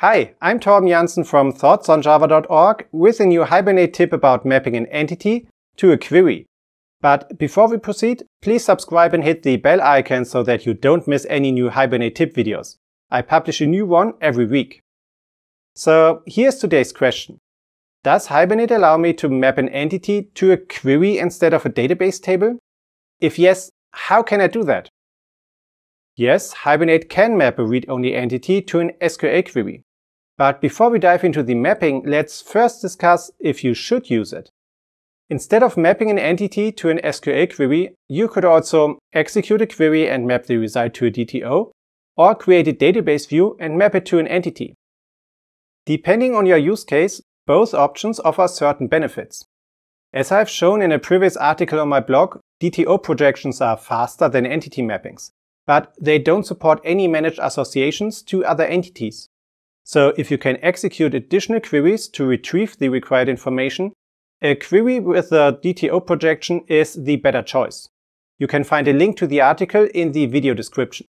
Hi, I'm Torben Janssen from thoughtsonjava.org with a new Hibernate tip about mapping an entity to a query. But before we proceed, please subscribe and hit the bell icon so that you don't miss any new Hibernate tip videos. I publish a new one every week. So here's today's question. Does Hibernate allow me to map an entity to a query instead of a database table? If yes, how can I do that? Yes, Hibernate can map a read-only entity to an SQL query. But before we dive into the mapping, let's first discuss if you should use it. Instead of mapping an entity to an SQL query, you could also execute a query and map the result to a DTO, or create a database view and map it to an entity. Depending on your use case, both options offer certain benefits. As I've shown in a previous article on my blog, DTO projections are faster than entity mappings, but they don't support any managed associations to other entities. So if you can execute additional queries to retrieve the required information, a query with a DTO projection is the better choice. You can find a link to the article in the video description.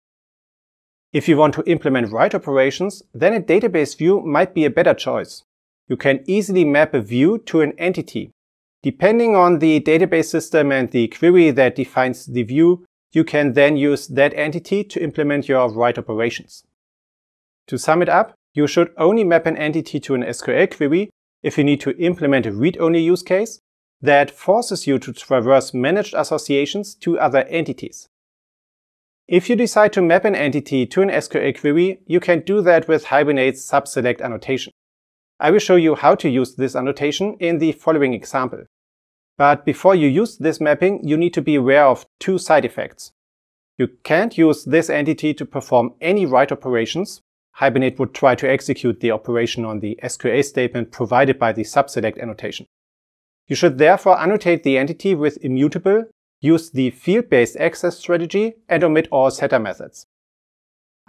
If you want to implement write operations, then a database view might be a better choice. You can easily map a view to an entity. Depending on the database system and the query that defines the view, you can then use that entity to implement your write operations. To sum it up, you should only map an entity to an SQL query if you need to implement a read-only use case that forces you to traverse managed associations to other entities. If you decide to map an entity to an SQL query, you can do that with Hibernate's subselect annotation. I will show you how to use this annotation in the following example. But before you use this mapping, you need to be aware of two side effects. You can't use this entity to perform any write operations, Hibernate would try to execute the operation on the SQA statement provided by the subselect annotation. You should therefore annotate the entity with immutable, use the field-based access strategy, and omit all setter methods.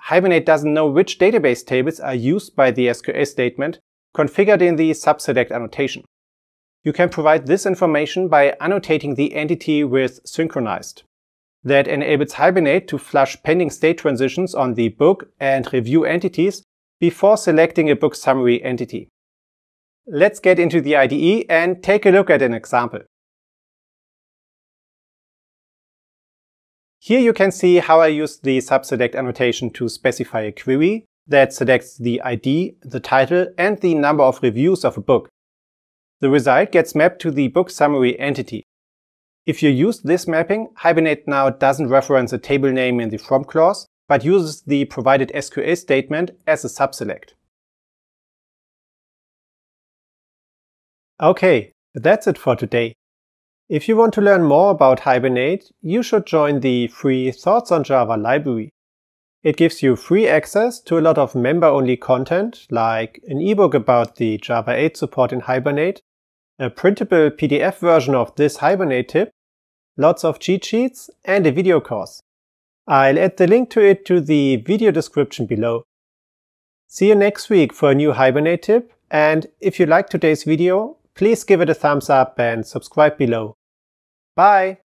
Hibernate doesn't know which database tables are used by the SQA statement configured in the subselect annotation. You can provide this information by annotating the entity with synchronized that enables Hibernate to flush pending state transitions on the book and review entities before selecting a book summary entity. Let's get into the IDE and take a look at an example. Here you can see how I use the subselect annotation to specify a query that selects the ID, the title, and the number of reviews of a book. The result gets mapped to the book summary entity. If you use this mapping, Hibernate now doesn't reference a table name in the from clause, but uses the provided SQL statement as a subselect. Okay, that's it for today. If you want to learn more about Hibernate, you should join the free Thoughts on Java library. It gives you free access to a lot of member-only content, like an ebook about the Java 8 support in Hibernate, a printable PDF version of this Hibernate tip, lots of cheat sheets, and a video course. I'll add the link to it to the video description below. See you next week for a new Hibernate tip, and if you liked today's video, please give it a thumbs up and subscribe below. Bye!